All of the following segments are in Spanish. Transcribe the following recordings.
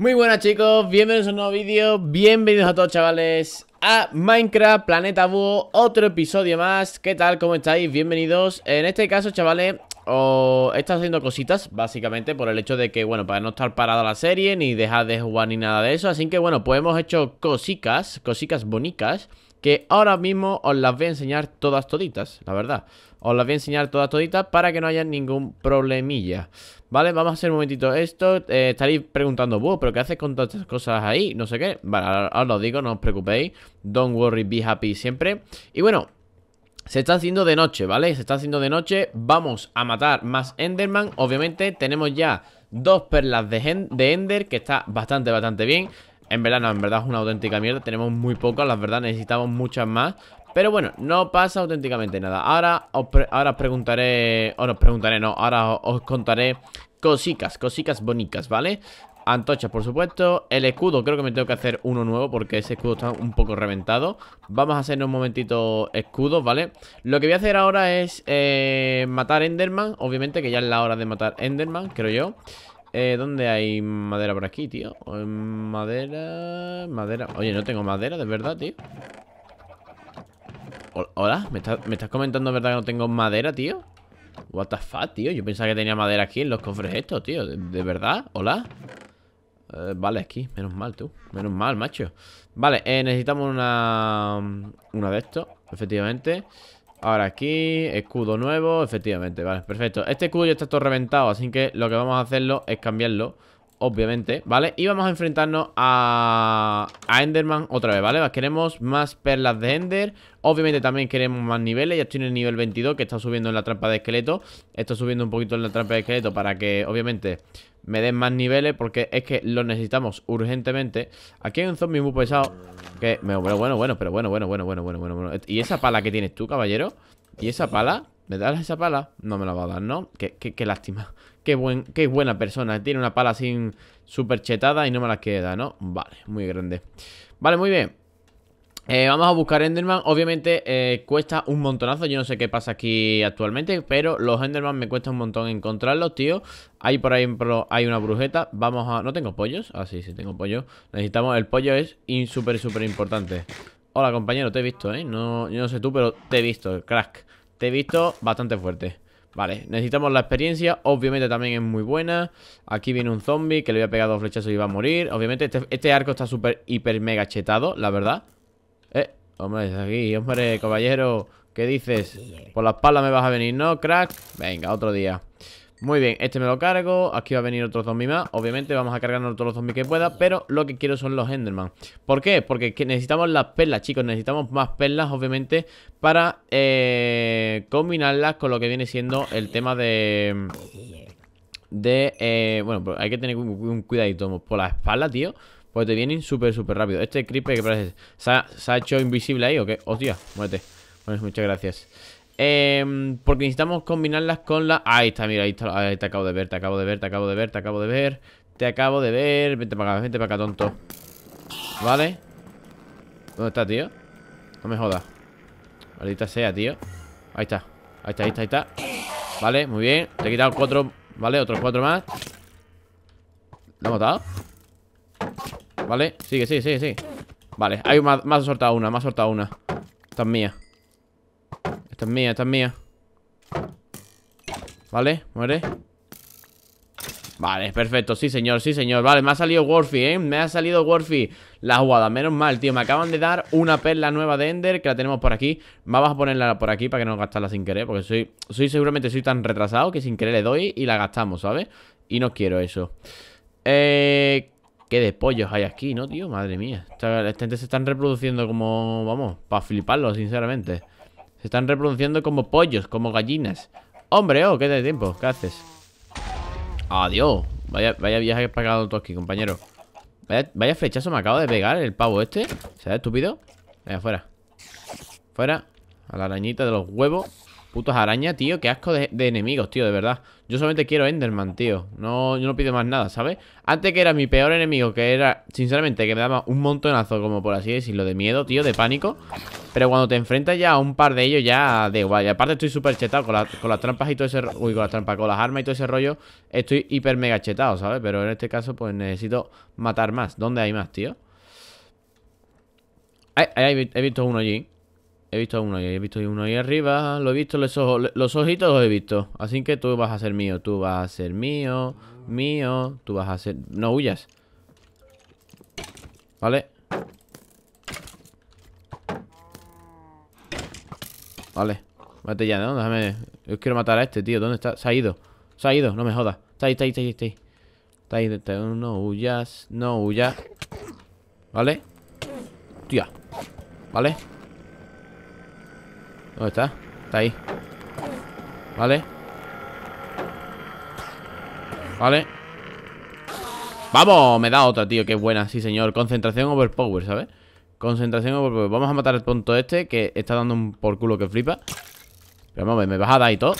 Muy buenas chicos, bienvenidos a un nuevo vídeo, bienvenidos a todos chavales a Minecraft Planeta Búho, otro episodio más, ¿qué tal? ¿Cómo estáis? Bienvenidos, en este caso chavales, os he estado haciendo cositas, básicamente por el hecho de que, bueno, para no estar parada la serie, ni dejar de jugar ni nada de eso, así que bueno, pues hemos hecho cositas, cositas bonitas que ahora mismo os las voy a enseñar todas toditas, la verdad. Os las voy a enseñar todas toditas para que no haya ningún problemilla. Vale, vamos a hacer un momentito esto. Eh, estaréis preguntando, vos pero ¿qué haces con todas estas cosas ahí? No sé qué. Vale, os lo digo, no os preocupéis. Don't worry, be happy siempre. Y bueno, se está haciendo de noche, ¿vale? Se está haciendo de noche. Vamos a matar más Enderman. Obviamente tenemos ya dos perlas de, Ender, que está bastante, bastante bien. En verdad no, en verdad es una auténtica mierda Tenemos muy pocas, la verdad, necesitamos muchas más Pero bueno, no pasa auténticamente nada Ahora os, ahora preguntaré Ahora os preguntaré, no, ahora os, contaré Cosicas, cosicas bonitas, ¿vale? Antochas, por supuesto El escudo, creo que me tengo que hacer uno nuevo Porque ese escudo está un poco reventado Vamos a hacer un momentito escudos, ¿vale? Lo que voy a hacer ahora es eh, Matar Enderman, obviamente Que ya es la hora de matar Enderman, creo yo eh, ¿Dónde hay madera por aquí, tío? Eh, madera... Madera... Oye, no tengo madera, de verdad, tío ¿Hola? ¿Me, estás comentando verdad que no tengo madera, tío? What the fuck, tío Yo pensaba que tenía madera aquí en los cofres estos, tío ¿De, verdad? ¿Hola? Eh, vale, aquí Menos mal, tú Menos mal, macho Vale, eh, necesitamos una... Una de estos Efectivamente Ahora aquí, escudo nuevo, efectivamente, vale, perfecto Este escudo ya está todo reventado, así que lo que vamos a hacerlo es cambiarlo Obviamente, ¿vale? Y vamos a enfrentarnos a, Enderman otra vez, ¿vale? Pues queremos más perlas de Ender Obviamente también queremos más niveles Ya estoy en el nivel 22 que está subiendo en la trampa de esqueleto Está subiendo un poquito en la trampa de esqueleto para que, obviamente me den más niveles porque es que lo necesitamos urgentemente. Aquí hay un zombie muy pesado que... Bueno, bueno, bueno, pero bueno, bueno, bueno, bueno, bueno, bueno. ¿Y esa pala que tienes tú, caballero? ¿Y esa pala? ¿Me das esa pala? No me la va a dar, ¿no? Qué, qué, lástima. Qué, buen, qué buena persona. Tiene una pala así súper chetada y no me la queda, ¿no? Vale, muy grande. Vale, muy bien. Eh, vamos a buscar Enderman. Obviamente eh, cuesta un montonazo. Yo no sé qué pasa aquí actualmente. Pero los Enderman me cuesta un montón encontrarlos, tío. Ahí por ahí hay una brujeta. Vamos a. ¿No tengo pollos? Ah, sí, sí tengo pollo. Necesitamos. El pollo es súper, súper importante. Hola, compañero, te he visto, ¿eh? No, yo no sé tú, pero te he visto, crack. Te he visto bastante fuerte. Vale, necesitamos la experiencia, obviamente también es muy buena Aquí viene un zombie que le había pegado flechazos y va a morir Obviamente este, este arco está súper, hiper, mega chetado, la verdad Hombre, aquí, hombre, caballero. ¿Qué dices? Por la espalda me vas a venir, ¿no, crack? Venga, otro día. Muy bien, este me lo cargo. Aquí va a venir otro zombie más. Obviamente vamos a cargarnos todos los zombies que pueda. Pero lo que quiero son los Enderman. ¿Por qué? Porque necesitamos las perlas, chicos. Necesitamos más perlas, obviamente, para eh, combinarlas con lo que viene siendo el tema de... De... Eh, bueno, pues hay que tener un cuidadito por la espalda, tío. Pues te vienen súper, súper rápido. Este creeper que parece. ¿Se ha, hecho invisible ahí o qué? Hostia, muérete. Bueno, muchas gracias. Em, porque necesitamos combinarlas con la. Ahí está, mira, ahí, está, ahí te acabo de ver, te acabo de ver, te acabo de ver, te acabo de ver. Te acabo de ver. Vente para acá, vente para acá, tonto. Vale. ¿Dónde está, tío? No me jodas. Maldita sea, tío. Ahí está. Ahí está, ahí está, ahí está. Vale, muy bien. Te he quitado cuatro. Vale, otros cuatro más. ¿Lo ha matado? ¿vale? Sigue, sigue, sigue, Vale, hay más me ha soltado una, más ha soltado una Esta es mía Esta es mía, esta es mía Vale, muere Vale, perfecto, sí señor, sí señor Vale, me ha salido Worfi, ¿eh? Me ha salido Worfi La jugada, menos mal, tío Me acaban de dar una perla nueva de Ender Que la tenemos por aquí Vamos a ponerla por aquí para que no gastarla sin querer Porque soy, soy seguramente soy tan retrasado que sin querer le doy y la gastamos, ¿sabes? Y no quiero eso Eh... ¿Qué de pollos hay aquí, no, tío? Madre mía. Esta, se están reproduciendo como... Vamos, para fliparlo, sinceramente. Se están reproduciendo como pollos, como gallinas. ¡Hombre, oh! ¿Qué de tiempo? ¿Qué haces? ¡Adiós! Vaya, vaya viaje que he pagado tú aquí, compañero. Vaya, flechazo me acabo de pegar el pavo este. ¿Se ha estúpido? Venga, fuera. Fuera. A la arañita de los huevos. Putas arañas, tío, qué asco de, enemigos, tío, de verdad Yo solamente quiero Enderman, tío No, yo no pido más nada, ¿sabes? Antes que era mi peor enemigo, que era, sinceramente, que me daba un montonazo Como por así decirlo, de miedo, tío, de pánico Pero cuando te enfrentas ya a un par de ellos ya de igual Y aparte estoy súper chetado con, las trampas y todo ese... Uy, con las trampas, con las armas y todo ese rollo Estoy hiper mega chetado, ¿sabes? Pero en este caso, pues necesito matar más ¿Dónde hay más, tío? ahí, he visto uno allí He visto uno ahí, he visto uno ahí arriba. Lo he visto, los, ojos, los ojitos los he visto. Así que tú vas a ser mío, tú vas a ser mío, mío. Tú vas a ser... No huyas. Vale. Vale. Vete ya, ¿no? Déjame... Yo quiero matar a este, tío. ¿Dónde está? Se ha ido. Se ha ido, no me jodas. Está ahí, está ahí, está ahí, está ahí. Está ahí, está No huyas, no huyas. ¿Vale? Tía. ¿Vale? ¿Dónde está? Está ahí Vale Vale ¡Vamos! Me da otra, tío Qué buena, sí señor Concentración overpower, ¿sabes? Concentración overpower Vamos a matar el punto este Que está dando un por culo que flipa Pero vamos, me vas a dar y todo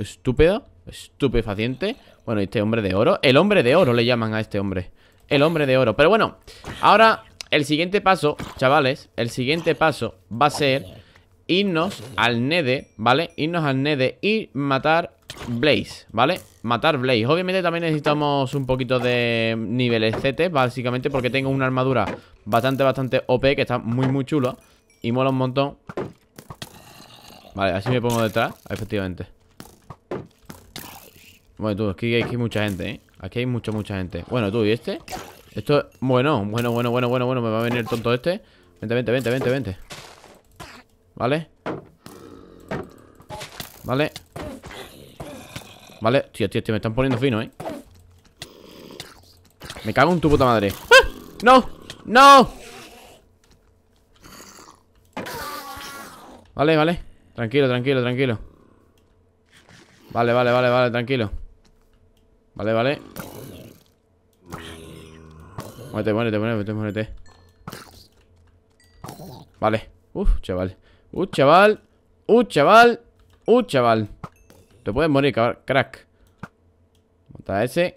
Estúpido Estupefaciente Bueno, este hombre de oro El hombre de oro le llaman a este hombre El hombre de oro Pero bueno Ahora, el siguiente paso, chavales El siguiente paso va a ser irnos al Nede, ¿vale? Irnos al Nede y matar Blaze, ¿vale? Matar Blaze Obviamente también necesitamos un poquito de niveles CT, básicamente porque tengo una armadura bastante, bastante OP Que está muy, muy chula y mola un montón Vale, así me pongo detrás, efectivamente Bueno, tú, aquí, hay mucha gente, ¿eh? Aquí hay mucha, mucha gente Bueno, tú, ¿y este? Esto, bueno, bueno, bueno, bueno, bueno, bueno Me va a venir tonto este Vente, vente, vente, vente, vente ¿Vale? Vale Vale, tío, tío, tío, me están poniendo fino, ¿eh? Me cago en tu puta madre ¡Ah! ¡No! ¡No! Vale, vale Tranquilo, tranquilo, tranquilo Vale, vale, vale, vale, tranquilo Vale, vale Muérete, muérete, muérete, muérete Vale Uf, chaval Uh, chaval. Uh, chaval. Uh, chaval. Te puedes morir, cabrón. Crack. Monta ese.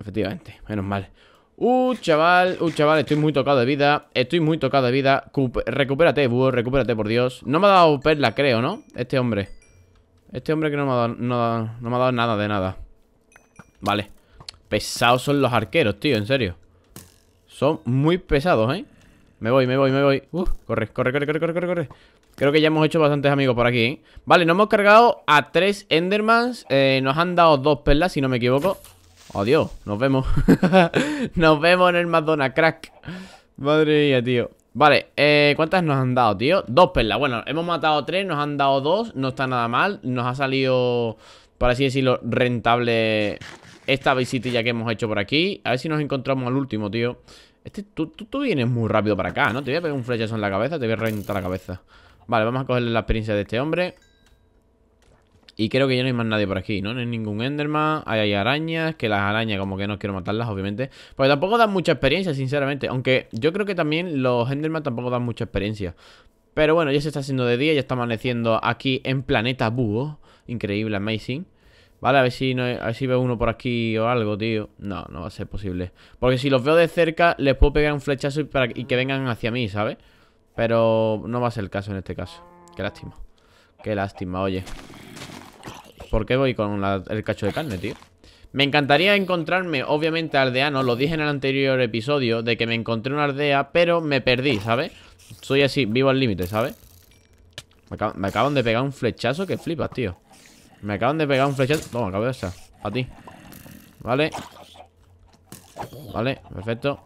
Efectivamente, menos mal. Uh, chaval, uh, chaval, estoy muy tocado de vida Estoy muy tocado de vida Recupérate, búho, recupérate, por Dios No me ha dado perla, creo, ¿no? Este hombre Este hombre que no me ha dado, no me ha dado nada de nada Vale Pesados son los arqueros, tío, en serio Son muy pesados, ¿eh? Me voy, me voy, me voy. corre, corre, corre, corre, corre, corre, Creo que ya hemos hecho bastantes amigos por aquí, ¿eh? Vale, nos hemos cargado a tres Endermans. Eh, nos han dado dos perlas, si no me equivoco. Adiós, nos vemos. nos vemos en el Madonna, crack. Madre mía, tío. Vale, eh, ¿cuántas nos han dado, tío? Dos perlas. Bueno, hemos matado tres, nos han dado dos. No está nada mal. Nos ha salido, por así decirlo, rentable esta visita que hemos hecho por aquí. A ver si nos encontramos al último, tío. Este, tú, vienes muy rápido para acá, ¿no? Te voy a pegar un flechazo en la cabeza, te voy a reventar la cabeza Vale, vamos a cogerle la experiencia de este hombre Y creo que ya no hay más nadie por aquí, ¿no? No hay ningún Enderman Ahí hay arañas, que las arañas como que no quiero matarlas, obviamente Porque tampoco dan mucha experiencia, sinceramente Aunque yo creo que también los Enderman tampoco dan mucha experiencia Pero bueno, ya se está haciendo de día, ya está amaneciendo aquí en Planeta Búho Increíble, amazing Vale, a ver si a veo uno por aquí o algo, tío No, no va a ser posible Porque si los veo de cerca, les puedo pegar un flechazo y, que vengan hacia mí, ¿sabes? Pero no va a ser el caso en este caso Qué lástima Qué lástima, oye ¿Por qué voy con el cacho de carne, tío? Me encantaría encontrarme, obviamente, aldeano Lo dije en el anterior episodio De que me encontré una aldea, pero me perdí, ¿sabes? Soy así, vivo al límite, ¿sabes? Me, me acaban de pegar un flechazo que flipas, tío me acaban de pegar un flechazo. Toma, cabeza. A ti. Vale. Vale, perfecto.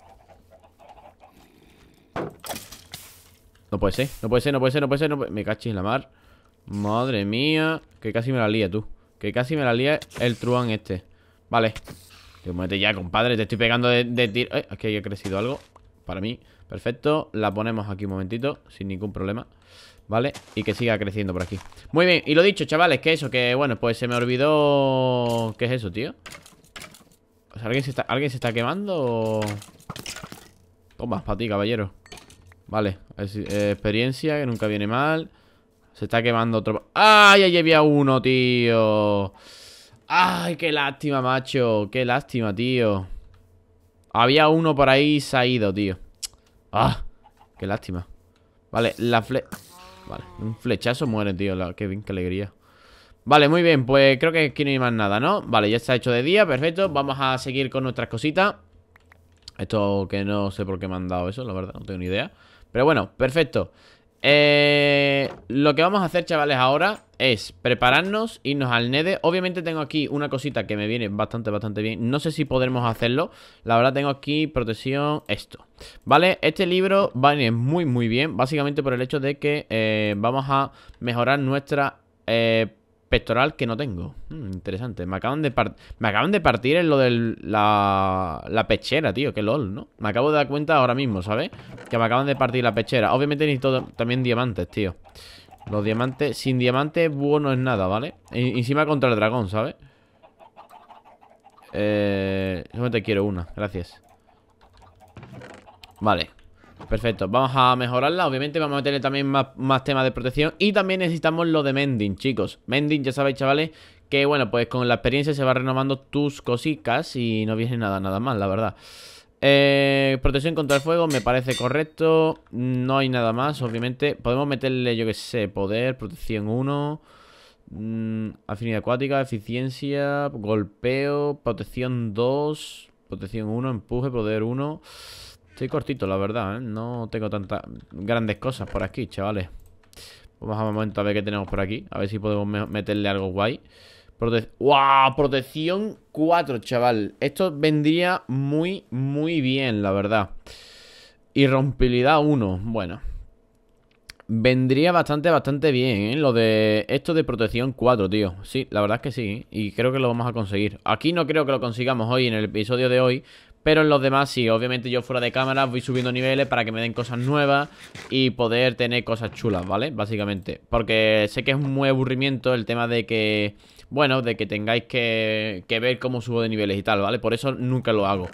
No puede ser, no puede ser, no puede ser, no puede ser. Me puede... Me la mar. Madre mía. Que casi me la lía tú. Que casi me la lía el truán este. Vale. Te muévete ya, compadre. Te estoy pegando de, de tiro. Ay, aquí ha crecido algo. Para mí. Perfecto. La ponemos aquí un momentito. Sin ningún problema. ¿Vale? Y que siga creciendo por aquí Muy bien, y lo dicho, chavales, que eso, que bueno, pues se me olvidó... ¿Qué es eso, tío? ¿alguien se está, ¿alguien se está quemando o...? Toma, para ti, caballero Vale, eh, experiencia, que nunca viene mal Se está quemando otro... ¡Ay, ahí había uno, tío! ¡Ay, qué lástima, macho! ¡Qué lástima, tío! Había uno por ahí y se ha ido, tío ¡Ah! ¡Qué lástima! Vale, la fle... Vale, un flechazo muere, tío. Qué bien, qué alegría. Vale, muy bien, pues creo que aquí no hay más nada, ¿no? Vale, ya está hecho de día, perfecto Vamos a seguir con nuestras cositas Esto que no sé por qué me han dado eso, la verdad, no tengo ni idea Pero bueno, perfecto eh, lo que vamos a hacer, chavales, ahora es prepararnos, irnos al Nede. Obviamente tengo aquí una cosita que me viene bastante, bastante bien. No sé si podremos hacerlo. La verdad tengo aquí protección, esto. ¿Vale? Este libro va a muy, muy bien. Básicamente por el hecho de que eh, vamos a mejorar nuestra... Eh, pectoral que no tengo. Mm, interesante. Me acaban de, me acaban de partir en lo de la, la pechera, tío. Que lol, ¿no? Me acabo de dar cuenta ahora mismo, ¿sabes? Que me acaban de partir la pechera. Obviamente necesito también diamantes, tío. Los diamantes... Sin diamantes, bueno es nada, ¿vale? Y encima contra el dragón, ¿sabes? Eh... te quiero una. Gracias. Vale perfecto Vamos a mejorarla, obviamente vamos a meterle también más, temas de protección Y también necesitamos lo de Mending, chicos Mending, ya sabéis, chavales, que bueno, pues con la experiencia se va renovando tus cositas Y no viene nada, nada más, la verdad eh, protección contra el fuego me parece correcto. No hay nada más, obviamente. Podemos meterle, yo que sé, poder, protección 1, mm, afinidad acuática, eficiencia, golpeo, protección 2, protección 1, empuje, poder 1. Estoy cortito, la verdad, ¿eh? No tengo tantas grandes cosas por aquí, chavales. Pues vamos a momento a ver qué tenemos por aquí. A ver si podemos meterle algo guay. ¡Wow! Protección 4, chaval. Esto vendría muy, muy bien, la verdad. Irrompibilidad 1. Bueno. Vendría bastante, bastante bien, ¿eh? Lo de esto de protección 4, tío. Sí, la verdad es que sí. Y creo que lo vamos a conseguir. Aquí no creo que lo consigamos hoy en el episodio de hoy. Pero en los demás sí, obviamente yo fuera de cámara voy subiendo niveles para que me den cosas nuevas y poder tener cosas chulas, ¿vale? Básicamente, porque sé que es un muy aburrimiento el tema de que, bueno, de que tengáis que, ver cómo subo de niveles y tal, ¿vale? Por eso nunca lo hago.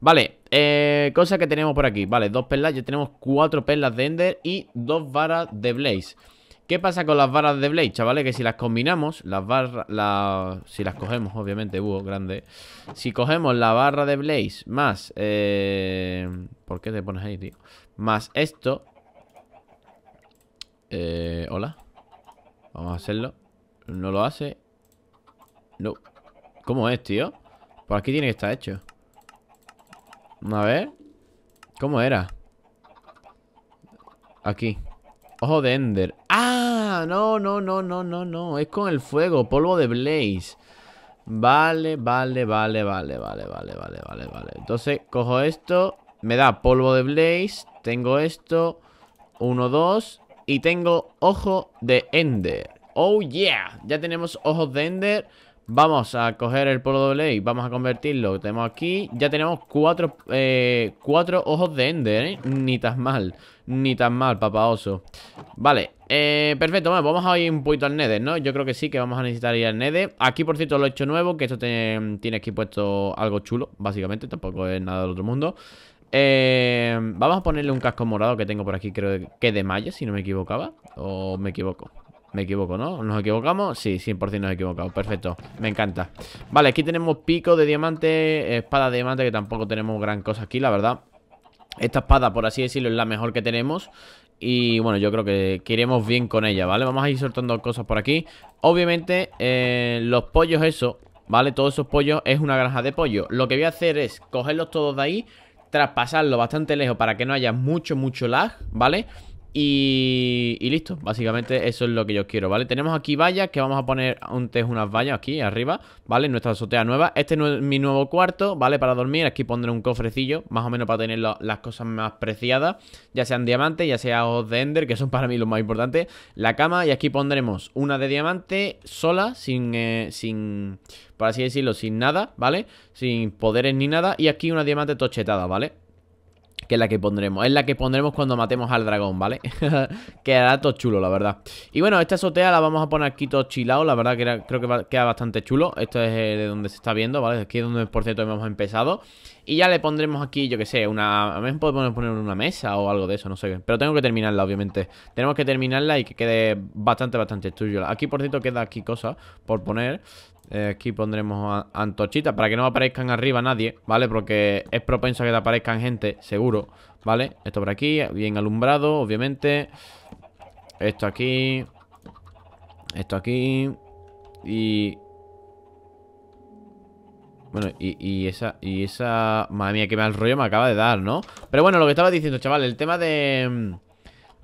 Vale, eh, cosa que tenemos por aquí, ¿vale? Dos perlas, ya tenemos cuatro perlas de Ender y dos varas de Blaze. ¿Qué pasa con las barras de Blaze, chavales? Que si las combinamos, las barras... Si las cogemos, obviamente, búho, grande. Si cogemos la barra de Blaze más... Eh, ¿Por qué te pones ahí, tío? Más esto... Eh... Hola. Vamos a hacerlo. No lo hace. No. ¿Cómo es, tío? Por aquí tiene que estar hecho. A ver. ¿Cómo era? Aquí. Ojo de Ender. ¡Ah! No, no, no, no, no, no. Es con el fuego, polvo de Blaze. Vale, vale, vale, vale, vale, vale, vale, vale, vale. Entonces cojo esto, me da polvo de Blaze, tengo esto, uno, dos, y tengo ojo de Ender. Oh yeah, ya tenemos ojos de Ender Vamos a coger el polo doble e y vamos a convertirlo. Tenemos aquí. Ya tenemos cuatro, eh, cuatro ojos de Ender, ¿eh? Ni tan mal. Ni tan mal, papá oso. Vale. Eh, perfecto, vamos a ir un poquito al Nether, ¿no? Yo creo que sí, que vamos a necesitar ir al Nether Aquí, por cierto, lo he hecho nuevo, que esto tiene, tiene aquí puesto algo chulo, básicamente Tampoco es nada del otro mundo eh, Vamos a ponerle un casco morado que tengo por aquí, creo que de malla, si no me equivocaba O me equivoco me equivoco, ¿no? ¿Nos equivocamos? Sí, 100% nos equivocamos Perfecto. Me encanta. Vale, aquí tenemos pico de diamante, espada de diamante, que tampoco tenemos gran cosa aquí, la verdad. Esta espada, por así decirlo, es la mejor que tenemos. Y bueno, yo creo que, queremos iremos bien con ella, ¿vale? Vamos a ir soltando cosas por aquí. Obviamente, eh, los pollos eso, ¿vale? Todos esos pollos es una granja de pollo. Lo que voy a hacer es cogerlos todos de ahí, traspasarlo bastante lejos para que no haya mucho, mucho lag, ¿vale? Y, listo, básicamente eso es lo que yo quiero, ¿vale? Tenemos aquí vallas que vamos a poner antes unas vallas aquí arriba, ¿vale? Nuestra azotea nueva. Este es mi nuevo cuarto, ¿vale? Para dormir. Aquí pondré un cofrecillo, más o menos para tener las cosas más preciadas, ya sean diamantes, ya sean ojos de Ender, que son para mí los más importantes. La cama, y aquí pondremos una de diamante sola, sin, eh, sin por así decirlo, sin nada, ¿vale? Sin poderes ni nada. Y aquí una diamante tochetada, ¿vale? Que es la que pondremos, es la que pondremos cuando matemos al dragón, ¿vale? Quedará todo chulo, la verdad Y bueno, esta azotea la vamos a poner aquí todo chilado La verdad que creo que queda bastante chulo Esto es eh, de donde se está viendo, ¿vale? Aquí es donde, por cierto, hemos empezado Y ya le pondremos aquí, yo que sé, una... A mí podemos poner una mesa o algo de eso, no sé Pero tengo que terminarla, obviamente Tenemos que terminarla y que quede bastante, bastante chulo Aquí, por cierto, queda aquí cosas por poner eh, aquí pondremos antorchitas para que no aparezcan arriba nadie, ¿vale? Porque es propenso a que te aparezcan gente, seguro, ¿vale? Esto por aquí, bien alumbrado, obviamente. Esto aquí. Esto aquí. Y... Bueno, y, esa... Y esa... Madre mía, qué mal rollo me acaba de dar, ¿no? Pero bueno, lo que estaba diciendo, chaval, el tema de... Mm,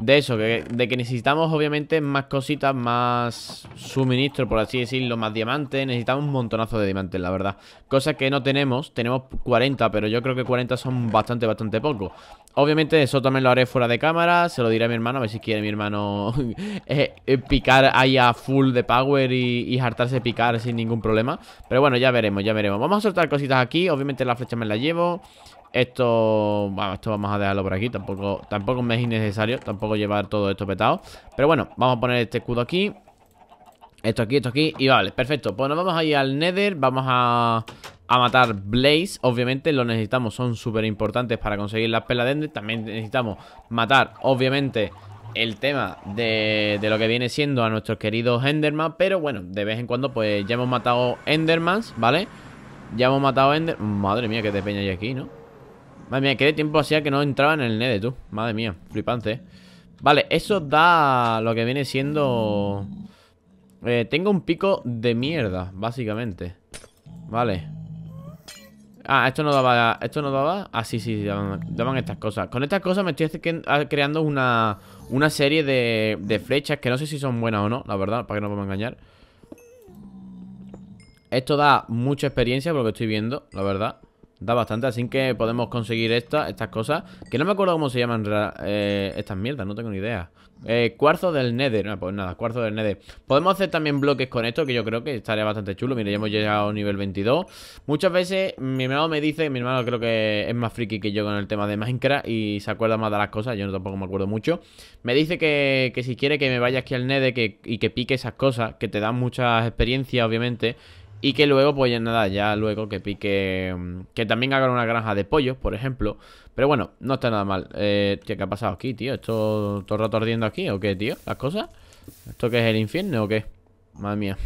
de eso, que, de que necesitamos obviamente más cositas, más suministro, por así decirlo, más diamantes. Necesitamos un montonazo de diamantes, la verdad. Cosa que no tenemos, tenemos 40, pero yo creo que 40 son bastante, bastante poco. Obviamente eso también lo haré fuera de cámara, se lo diré a mi hermano, a ver si quiere mi hermano eh, eh, picar ahí a full de power y, y, hartarse picar sin ningún problema. Pero bueno, ya veremos, ya veremos. Vamos a soltar cositas aquí, obviamente la flecha me la llevo... Esto, bueno, esto vamos a dejarlo por aquí Tampoco, tampoco es innecesario Tampoco llevar todo esto petado Pero bueno, vamos a poner este escudo aquí Esto aquí, esto aquí Y vale, perfecto Pues nos vamos a ir al Nether Vamos a, a matar Blaze Obviamente lo necesitamos Son súper importantes para conseguir las pelas de Ender También necesitamos matar, obviamente el tema de, lo que viene siendo a nuestros queridos Enderman. Pero bueno, de vez en cuando, pues ya hemos matado Endermans, ¿vale? Ya hemos matado Ender. Madre mía, que te peña hay aquí, ¿no? Madre mía, qué tiempo hacía que no entraba en el nede, tú. Madre mía, flipante. Vale, eso da lo que viene siendo... Eh, tengo un pico de mierda, básicamente. Vale. Ah, esto no daba... ¿Esto no daba? Ah, sí, sí, daban, estas cosas. Con estas cosas me estoy ah, creando una, una serie de, flechas que no sé si son buenas o no, la verdad, para que no me a engañar. Esto da mucha experiencia por lo que estoy viendo, la verdad. Da bastante, así que podemos conseguir estas estas cosas. Que no me acuerdo cómo se llaman eh, estas mierdas, no tengo ni idea. Eh, cuarzo del Nether, no, pues nada, cuarzo del Nether. Podemos hacer también bloques con esto, que yo creo que estaría bastante chulo. Mira, ya hemos llegado a nivel 22. Muchas veces mi hermano me dice, mi hermano creo que es más friki que yo con el tema de Minecraft y se acuerda más de las cosas, yo tampoco me acuerdo mucho. Me dice que, que si quiere que me vaya aquí al Nether que, y que pique esas cosas, que te dan muchas experiencias, obviamente. Y que luego, pues ya nada, ya luego que pique. Mm, que también hagan una granja de pollos, por ejemplo. Pero bueno, no está nada mal. Eh, tío, ¿qué ha pasado aquí, tío? ¿Esto todo rato ardiendo aquí o qué, tío? ¿Las cosas? ¿Esto qué es el infierno o qué? Madre mía.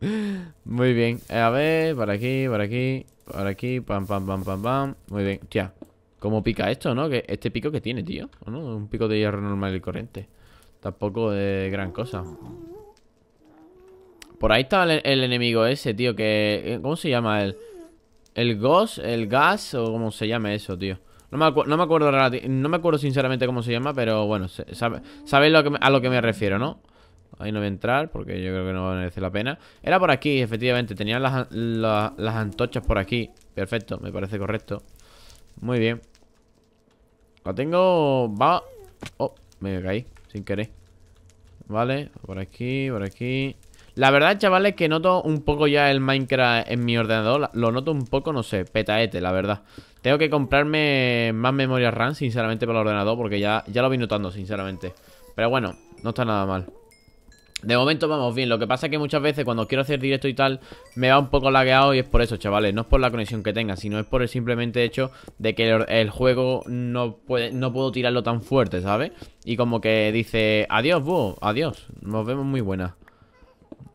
Muy bien. a ver, para aquí, para aquí, para aquí. Pam, pam, pam, pam, pam. Muy bien. Tía, ¿cómo pica esto, no? este pico que tiene, tío. no? Un pico de hierro normal y corriente. Tampoco de gran cosa. Por ahí estaba el, enemigo ese, tío, que... Eh, ¿Cómo se llama él? El Ghost, el Gas, o cómo se llama eso, tío. No me, acuerdo no me acuerdo sinceramente cómo se llama, pero bueno, sabéis lo a lo que me refiero, ¿no? Ahí no voy a entrar porque yo creo que no merece la pena. Era por aquí, efectivamente. Tenían las, antochas antorchas por aquí. Perfecto, me parece correcto. Muy bien. La tengo... Va... Oh, me caí sin querer. Vale, por aquí, por aquí... La verdad, chavales, que noto un poco ya el Minecraft en mi ordenador. Lo noto un poco, no sé, petaete, la verdad. Tengo que comprarme más memoria RAM, sinceramente, para el ordenador, porque ya, ya lo vi notando, sinceramente. Pero bueno, no está nada mal. De momento vamos bien, lo que pasa es que muchas veces cuando quiero hacer directo y tal me va un poco lagueado y es por eso, chavales, no es por la conexión que tenga, sino es por el simplemente hecho de que el, juego no, puede, no puedo tirarlo tan fuerte, ¿sabes? Y como que dice, adiós, búho, adiós, nos vemos muy buena.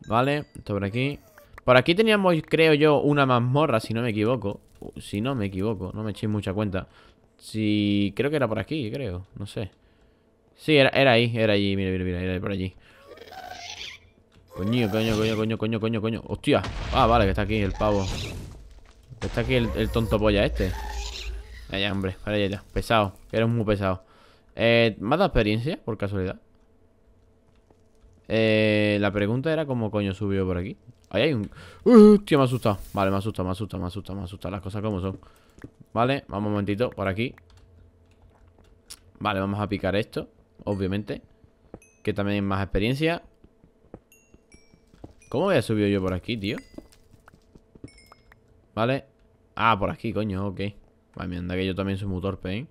Vale, esto por aquí Por aquí teníamos, creo yo, una mazmorra Si no me equivoco uh, Si no me equivoco, no me echéis mucha cuenta Si... creo que era por aquí, creo No sé Sí, era, ahí, era allí, mira, mira, mira Era por allí Coño, coño, coño, coño, coño, coño, coño Hostia, ah, vale, que está aquí el pavo está aquí el, tonto polla este Vaya, hombre, para allá, pesado Que eres muy pesado eh, ¿Más dado experiencia, por casualidad? Eh, la pregunta era cómo coño subió por aquí. Ahí hay un... Uh, tío, me ha asustado. Vale, me asusta, me asusta, me asusta, me asusta. Las cosas como son. Vale, vamos un momentito por aquí. Vale, vamos a picar esto, obviamente. Que también más experiencia. ¿Cómo había subido yo por aquí, tío? Vale. Ah, por aquí, coño, ok. Vale, anda que yo también soy muy torpe, ¿eh?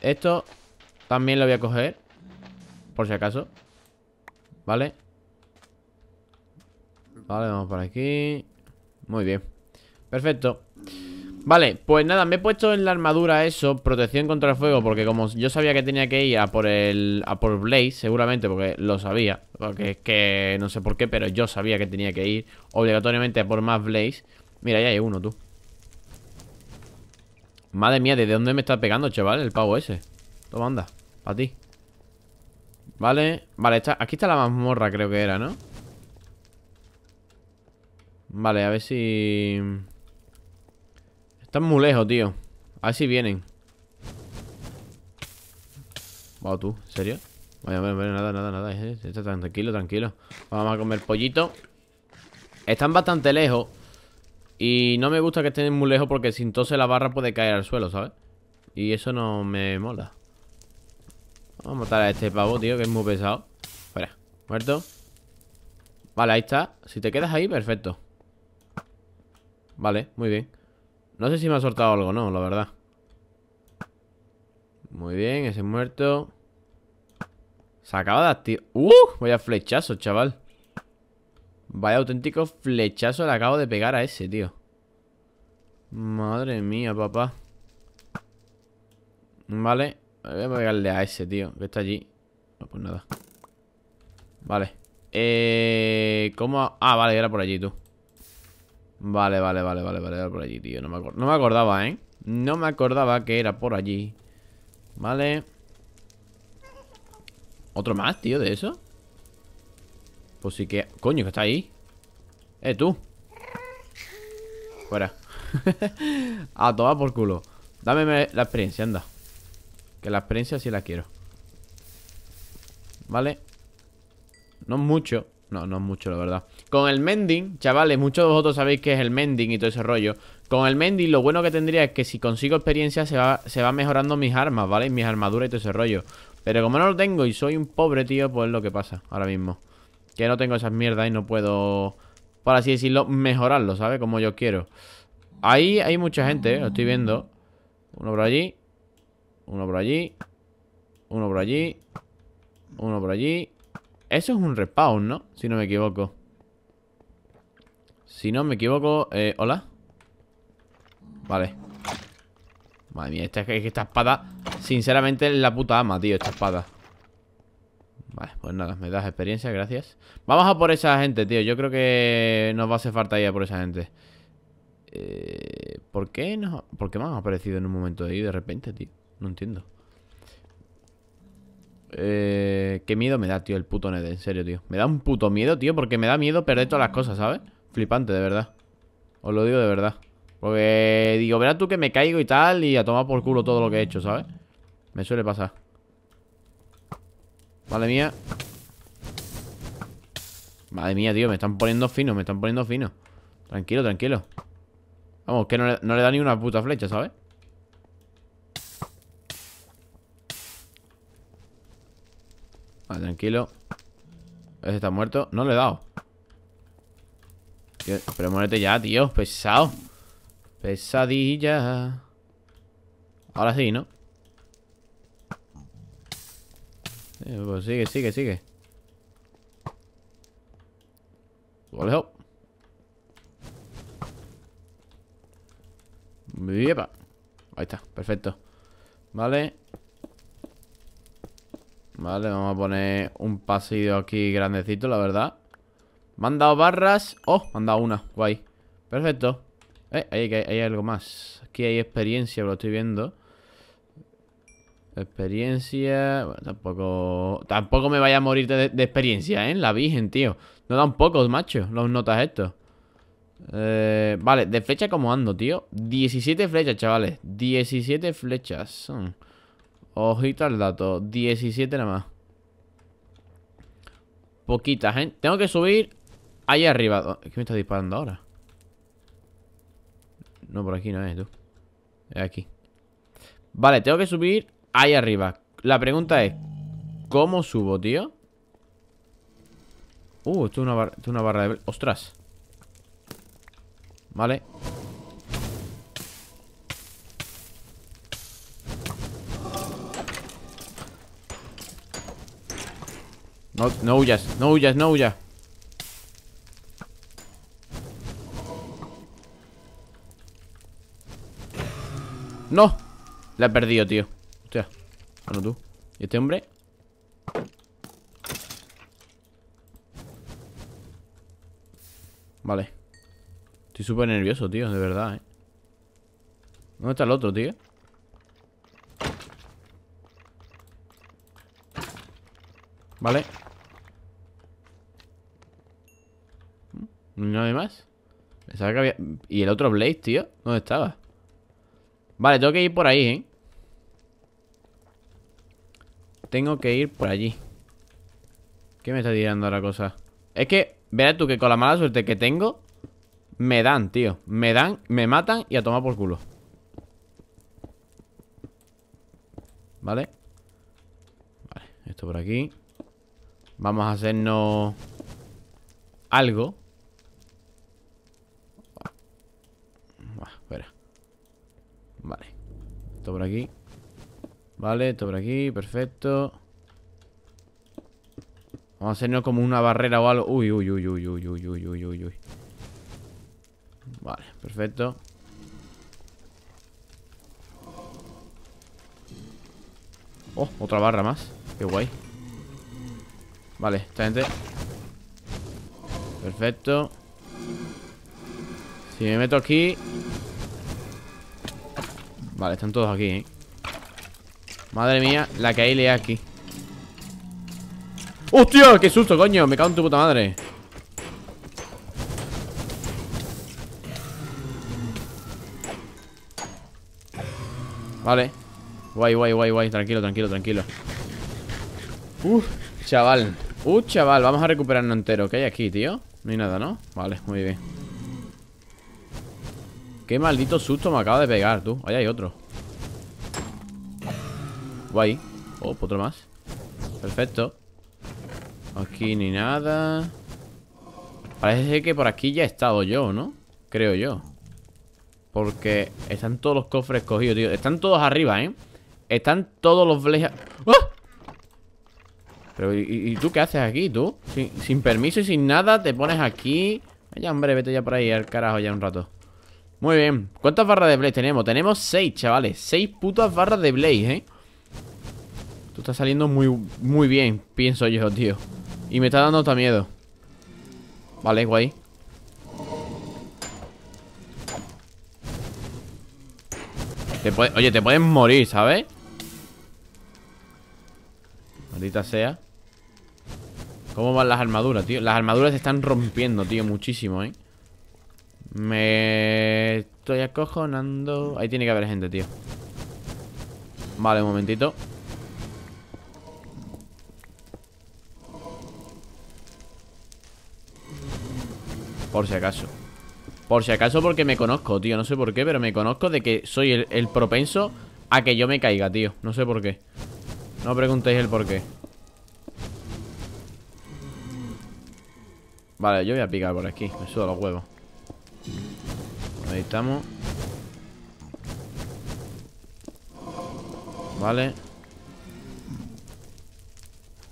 Esto también lo voy a coger. Por si acaso. Vale Vale, vamos por aquí Muy bien Perfecto Vale, pues nada, me he puesto en la armadura eso, protección contra el fuego, porque como yo sabía que tenía que ir a por el a por Blaze, seguramente, porque lo sabía, porque es que no sé por qué, pero yo sabía que tenía que ir obligatoriamente a por más Blaze. Mira, ya hay uno, tú. Madre mía, ¿de dónde me está pegando, chaval, el pavo ese? Toma, anda, pa' ti. Vale, vale, aquí está la mazmorra creo que era, ¿no? Vale, a ver si... Están muy lejos, tío A ver si vienen Wow, tú, ¿en serio? Vaya, vaya, vaya, nada, nada, nada eh, eh, Está tranquilo, tranquilo Vamos a comer pollito Están bastante lejos Y no me gusta que estén muy lejos Porque sin entonces la barra puede caer al suelo, ¿sabes? Y eso no me mola Vamos a matar a este pavo, tío, que es muy pesado Fuera, muerto Vale, ahí está Si te quedas ahí, perfecto Vale, muy bien No sé si me ha soltado algo, no, la verdad Muy bien, ese es muerto Se acaba de activar ¡Uh! a flechazo, chaval Vaya auténtico flechazo le acabo de pegar a ese, tío Madre mía, papá Vale Voy a pegarle a ese, tío, que está allí. No, ah, pues nada. Vale. Eh, ¿Cómo? Ah, vale, era por allí, tú. Vale, vale, vale, vale, vale, era por allí, tío. No me, acordaba, ¿eh? No me acordaba que era por allí. Vale. ¿Otro más, tío, de eso? Pues sí que... Coño, que está ahí. Eh, tú. Fuera. a tomar por culo. Dame la experiencia, anda. Que la experiencia sí la quiero ¿Vale? No mucho No, no mucho, la verdad Con el mending, chavales Muchos de vosotros sabéis que es el mending y todo ese rollo Con el mending lo bueno que tendría es que si consigo experiencia Se va, se va mejorando mis armas, ¿vale? Mis armaduras y todo ese rollo Pero como no lo tengo y soy un pobre, tío Pues es lo que pasa ahora mismo Que no tengo esas mierdas y no puedo Por así decirlo, mejorarlo, ¿sabes? Como yo quiero Ahí hay mucha gente, eh, lo estoy viendo Uno por allí uno por allí. Uno por allí. Uno por allí. Eso es un respawn, ¿no? Si no me equivoco. Si no me equivoco... Eh, ¿Hola? Vale. Madre mía, esta, espada... Sinceramente es la puta ama, tío, esta espada. Vale, pues nada, me das experiencia, gracias. Vamos a por esa gente, tío. Yo creo que nos va a hacer falta ir a por esa gente. Eh, ¿Por qué no? ¿Por qué me han aparecido en un momento ahí de repente, tío? No entiendo. Eh, qué miedo me da, tío, el puto Ned, en serio, tío. Me da un puto miedo, tío, porque me da miedo perder todas las cosas, ¿sabes? Flipante, de verdad. Os lo digo de verdad. Porque digo, verás tú que me caigo y tal y a tomar por culo todo lo que he hecho, ¿sabes? Me suele pasar. Madre mía. Madre mía, tío, me están poniendo fino, me están poniendo fino. Tranquilo, tranquilo. Vamos, que no no le da ni una puta flecha, ¿sabes? Ah, tranquilo Ese está muerto No le he dado Pero muérete ya, tío Pesado Pesadilla Ahora sí, ¿no? Eh, pues sigue, sigue, sigue Vale, Ahí está, perfecto Vale Vale, vamos a poner un pasillo aquí grandecito, la verdad Me han dado barras Oh, me han dado una, guay Perfecto Eh, ahí hay, algo más Aquí hay experiencia, lo estoy viendo Experiencia bueno, tampoco Tampoco me vaya a morir de, experiencia, ¿eh? La virgen, tío No dan pocos, macho Los notas esto eh, Vale, de flecha como ando, tío 17 flechas, chavales 17 flechas Son... Mm. Ojito al dato, 17 nada más Poquita gente Tengo que subir ahí arriba oh, ¿Qué me está disparando ahora? No, por aquí no es, tú Es aquí Vale, tengo que subir ahí arriba La pregunta es ¿Cómo subo, tío? Uh, esto es una, barra, una barra de... ¡Ostras! Vale No, no huyas, no huyas, no huyas. ¡No! La he perdido, tío. Hostia. Bueno, ah, tú. ¿Y este hombre? Vale. Estoy súper nervioso, tío, de verdad, eh. ¿Dónde está el otro, tío? Vale. ¿No hay más? ¿Y el otro Blaze, tío? ¿Dónde estaba? Vale, tengo que ir por ahí, ¿eh? Tengo que ir por allí ¿Qué me está tirando la cosa? Es que, verás tú que con la mala suerte que tengo Me dan, tío Me dan, me matan y a tomar por culo Vale Vale, esto por aquí Vamos a hacernos Algo Vale. Esto por aquí. Vale, esto por aquí. Perfecto. Vamos a hacernos como una barrera o algo. Uy, uy, uy, uy, uy, uy, uy, uy, uy, uy. Vale, perfecto. Oh, otra barra más. Qué guay. Vale, esta gente. Perfecto. Si me meto aquí, Vale, están todos aquí, ¿eh? Madre mía, la que hay le aquí ¡Hostia! ¡Qué susto, coño! Me cago en tu puta madre Vale Guay, guay, guay, guay Tranquilo, tranquilo, tranquilo Uf, chaval Uh, chaval Vamos a recuperarnos entero ¿Qué hay aquí, tío? No hay nada, ¿no? Vale, muy bien Qué maldito susto me acaba de pegar, tú Ahí hay otro Guay Oh, otro más Perfecto Aquí ni nada Parece que por aquí ya he estado yo, ¿no? Creo yo Porque están todos los cofres cogidos, tío Están todos arriba, ¿eh? Están todos los blejas ¡Ah! Pero, ¿y, tú qué haces aquí, tú? Sin, sin permiso y sin nada Te pones aquí Vaya, hombre, vete ya por ahí al carajo ya un rato muy bien, ¿cuántas barras de blaze tenemos? Tenemos seis, chavales, Seis putas barras de blaze, ¿eh? Tú está saliendo muy, muy bien, pienso yo, tío Y me está dando hasta miedo Vale, guay oye, te pueden morir, ¿sabes? Maldita sea ¿Cómo van las armaduras, tío? Las armaduras se están rompiendo, tío, muchísimo, ¿eh? Me estoy acojonando. Ahí tiene que haber gente, tío. Vale, un momentito. Por si acaso. Por si acaso porque me conozco, tío. No sé por qué, pero me conozco de que soy el, propenso a que yo me caiga, tío. No sé por qué. No preguntéis el por qué. Vale, yo voy a picar por aquí. Me suda los huevos estamos Vale.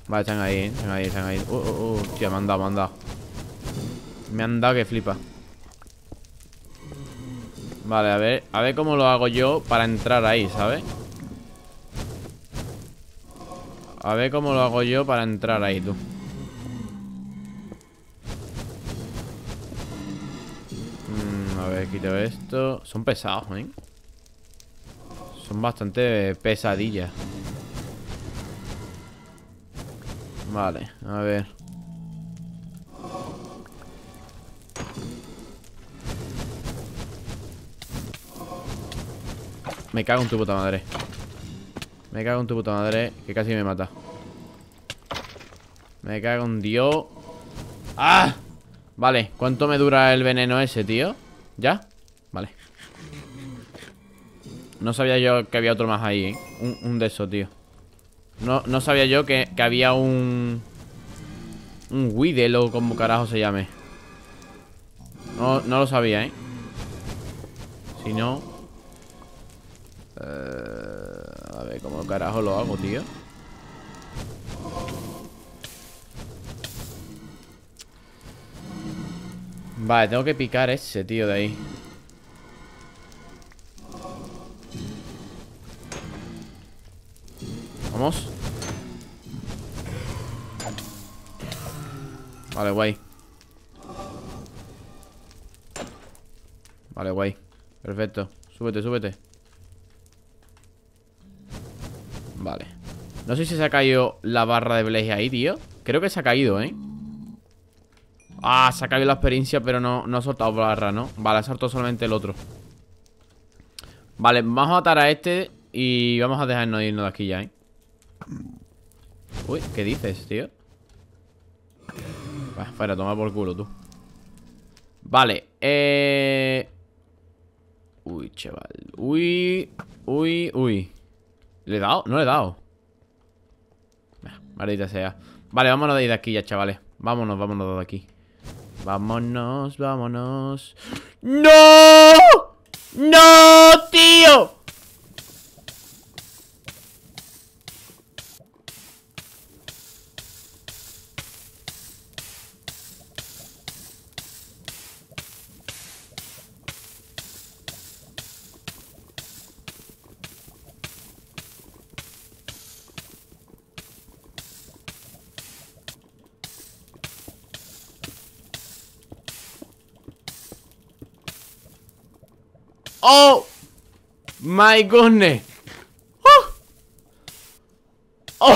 Vale, están ahí, ¿eh? están ahí, están ahí. Uh, uh, uh, Tía, me han dado, me han dado. Me han dado que flipa. Vale, a ver, a ver cómo lo hago yo para entrar ahí, ¿sabes? A ver cómo lo hago yo para entrar ahí, tú. esto. Son pesados, ¿eh? Son bastante pesadillas. Vale, a ver. Me cago en tu puta madre. Me cago en tu puta madre, que casi me mata. Me cago en Dios. ¡Ah! Vale, ¿cuánto me dura el veneno ese, tío? ¿Ya? No sabía yo que había otro más ahí, ¿eh? Un, de esos, tío. No, no sabía yo que, había un... Un Widel o como carajo se llame. No, lo sabía, ¿eh? Si no... Eh, a ver, ¿cómo carajo lo hago, tío? Vale, tengo que picar ese, tío, de ahí Vale, guay. Vale, guay. Perfecto. Súbete, súbete. Vale. No sé si se ha caído la barra de Blaze ahí, tío. Creo que se ha caído, ¿eh? Ah, se ha caído la experiencia, pero no, no ha soltado barra, ¿no? Vale, ha soltado solamente el otro. Vale, vamos a atar a este y vamos a dejarnos irnos de aquí ya, ¿eh? Uy, ¿qué dices, tío? Va, fuera, toma por culo, tú Vale, eh... Uy, chaval Uy, uy, uy ¿Le he dado? No le he dado Maldita sea Vale, vámonos de de aquí ya, chavales Vámonos, vámonos de aquí Vámonos, vámonos ¡No! ¡No, tío! Oh my goodness. Oh.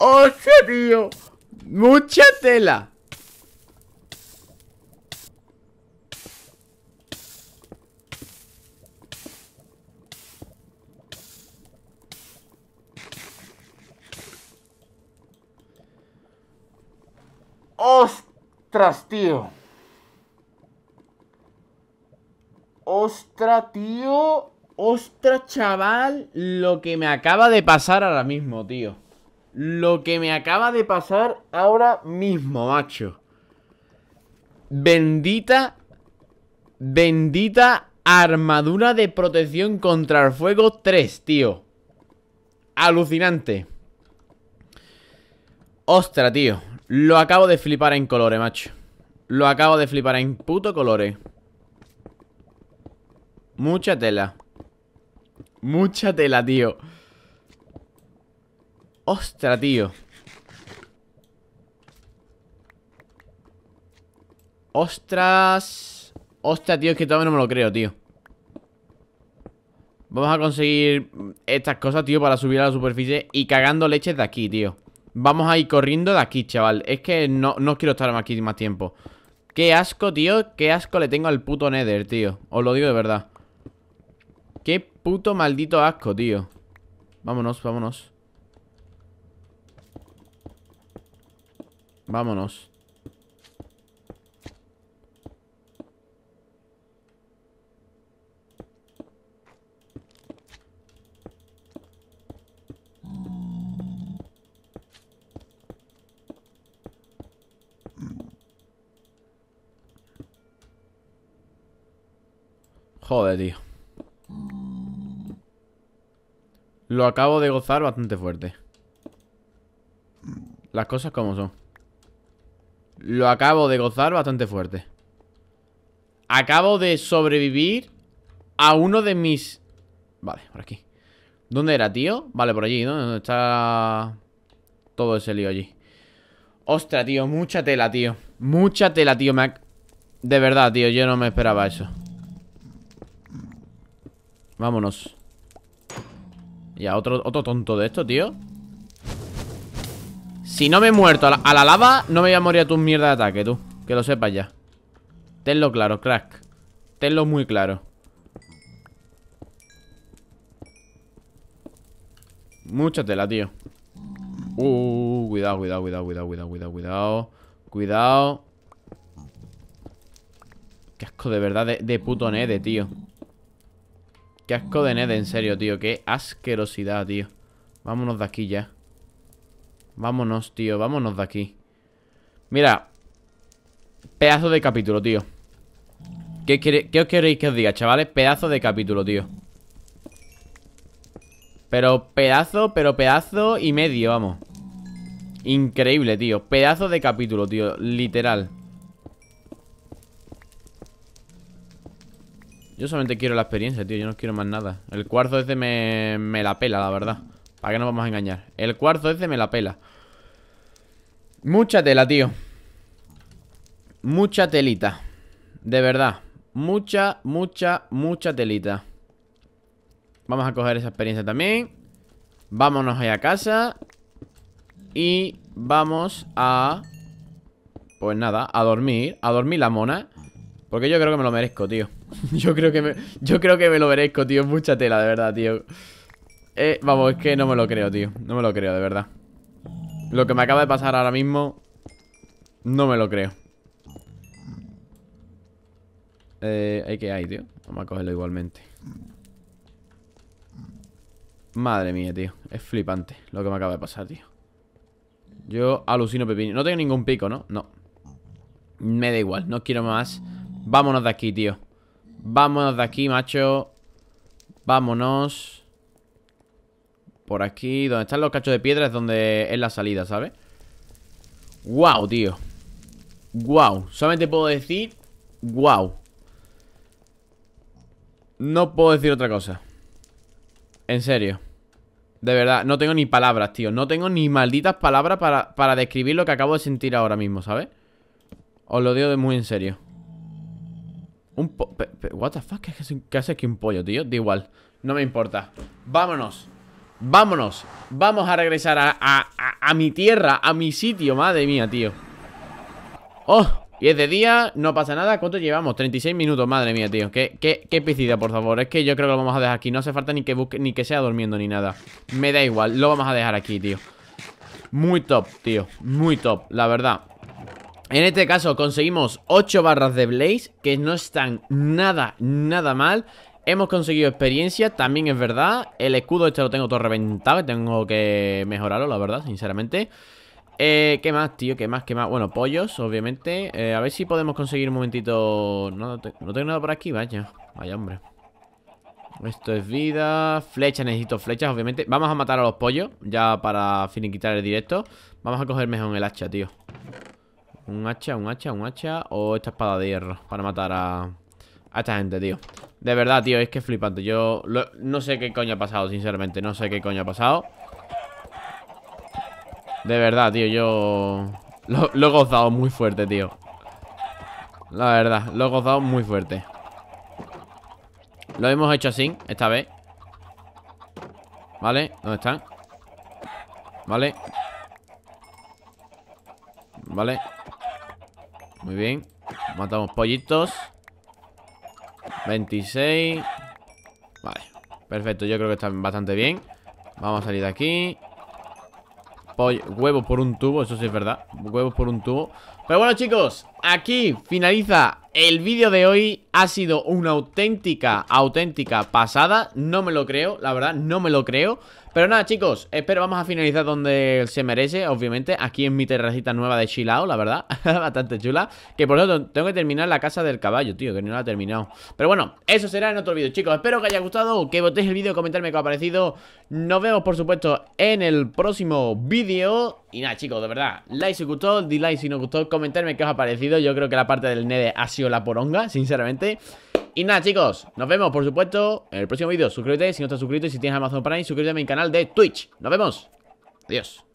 Oh. oh, Mucha tela. ¡Ostras, tío! Ostra, tío. Ostra, chaval. Lo que me acaba de pasar ahora mismo, tío. Lo que me acaba de pasar ahora mismo, macho. Bendita. Bendita armadura de protección contra el fuego 3, tío. Alucinante. Ostra, tío. Lo acabo de flipar en colores, macho. Lo acabo de flipar en puto colores. Mucha tela Mucha tela, tío Ostras, tío Ostras Ostras, tío, es que todavía no me lo creo, tío Vamos a conseguir estas cosas, tío, para subir a la superficie Y cagando leches de aquí, tío Vamos a ir corriendo de aquí, chaval Es que no, no quiero estar aquí más tiempo Qué asco, tío, qué asco le tengo al puto Nether, tío Os lo digo de verdad Qué puto maldito asco, tío Vámonos, vámonos Vámonos Joder, tío Lo acabo de gozar bastante fuerte. Las cosas como son. Lo acabo de gozar bastante fuerte. Acabo de sobrevivir a uno de mis... Vale, por aquí. ¿Dónde era, tío? Vale, por allí, ¿no? está todo ese lío allí. Ostra, tío, mucha tela, tío. Mucha tela, tío. Mac. De verdad, tío, yo no me esperaba eso. Vámonos. Ya, otro, otro tonto de esto, tío Si no me he muerto a la, lava No me voy a morir a tu mierda de ataque, tú Que lo sepas ya Tenlo claro, crack Tenlo muy claro Mucha tela, tío uh, uh, cuidado, cuidado, cuidado, cuidado, cuidado, cuidado, cuidado Cuidado Qué asco de verdad de, de puto nede, tío Qué asco de Ned, en serio, tío. Qué asquerosidad, tío. Vámonos de aquí ya. Vámonos, tío. Vámonos de aquí. Mira. Pedazo de capítulo, tío. ¿Qué, ¿Qué os queréis que os diga, chavales? Pedazo de capítulo, tío. Pero pedazo, pero pedazo y medio, vamos. Increíble, tío. Pedazo de capítulo, tío. Literal. Yo solamente quiero la experiencia, tío. Yo no quiero más nada. El cuarto ese me, me la pela, la verdad. ¿Para qué nos vamos a engañar? El cuarzo ese me la pela. Mucha tela, tío. Mucha telita. De verdad. Mucha, mucha, mucha telita. Vamos a coger esa experiencia también. Vámonos ahí a casa. Y vamos a... Pues nada, a dormir. A dormir la mona. Porque yo creo que me lo merezco, tío. yo creo que me, yo creo que me lo merezco, tío. Mucha tela, de verdad, tío. Eh, vamos, es que no me lo creo, tío. No me lo creo, de verdad. Lo que me acaba de pasar ahora mismo, no me lo creo. Eh, hay ¿eh, que hay, tío. Vamos a cogerlo igualmente. Madre mía, tío. Es flipante lo que me acaba de pasar, tío. Yo alucino pepino. No tengo ningún pico, ¿no? No. Me da igual, no quiero más. Vámonos de aquí, tío. Vámonos de aquí, macho Vámonos Por aquí Donde están los cachos de piedra es donde es la salida, ¿sabes? Wow, tío Wow, solamente puedo decir Wow No puedo decir otra cosa En serio De verdad, no tengo ni palabras, tío No tengo ni malditas palabras para, para describir lo que acabo de sentir ahora mismo, ¿sabes? Os lo digo de muy en serio un What the ¿Qué hace aquí un pollo, tío? Da igual, no me importa Vámonos, vámonos Vamos a regresar a, mi tierra A mi sitio, madre mía, tío ¡Oh! Y es de día, no pasa nada ¿Cuánto llevamos? 36 minutos, madre mía, tío Qué, qué, qué piscina, por favor Es que yo creo que lo vamos a dejar aquí No hace falta ni que, busque, ni que sea durmiendo ni nada Me da igual, lo vamos a dejar aquí, tío Muy top, tío Muy top, la verdad en este caso conseguimos 8 barras de Blaze, que no están nada, nada mal. Hemos conseguido experiencia, también es verdad. El escudo este lo tengo todo reventado, y tengo que mejorarlo, la verdad, sinceramente. Eh, ¿Qué más, tío? ¿Qué más? ¿Qué más? Bueno, pollos, obviamente. Eh, a ver si podemos conseguir un momentito... No, tengo nada por aquí, vaya. Vaya, hombre. Esto es vida. Flecha, necesito flechas, obviamente. Vamos a matar a los pollos, ya para finiquitar el directo. Vamos a coger mejor el hacha, tío. Un hacha, un hacha, un hacha O esta espada de hierro para matar a, a esta gente, tío De verdad, tío, es que es flipante Yo no sé qué coño ha pasado, sinceramente No sé qué coño ha pasado De verdad, tío, yo... Lo, lo he gozado muy fuerte, tío La verdad, lo he gozado muy fuerte Lo hemos hecho así, esta vez Vale, ¿dónde están? Vale Vale muy bien Matamos pollitos 26 Vale, perfecto Yo creo que está bastante bien Vamos a salir de aquí huevo por un tubo, eso sí es verdad Huevos por un tubo pero bueno chicos, aquí finaliza el vídeo de hoy ha sido una auténtica, auténtica pasada No me lo creo, la verdad, no me lo creo Pero nada chicos, espero vamos a finalizar donde se merece, obviamente Aquí en mi terracita nueva de Chilao, la verdad Bastante chula Que por tanto tengo que terminar la casa del caballo, tío, que no la he terminado Pero bueno, eso será en otro vídeo chicos Espero que haya gustado, que votéis el vídeo, comentarme qué os ha parecido Nos vemos por supuesto en el próximo vídeo Y nada chicos, de verdad, like si os gustó, dislike si no gustó comentarme qué os ha parecido. Yo creo que la parte del Nede ha sido la poronga, sinceramente. Y nada, chicos, nos vemos, por supuesto, en el próximo vídeo. Suscríbete si no estás suscrito y si tienes Amazon Prime, suscríbete a mi canal de Twitch. Nos vemos. Adiós.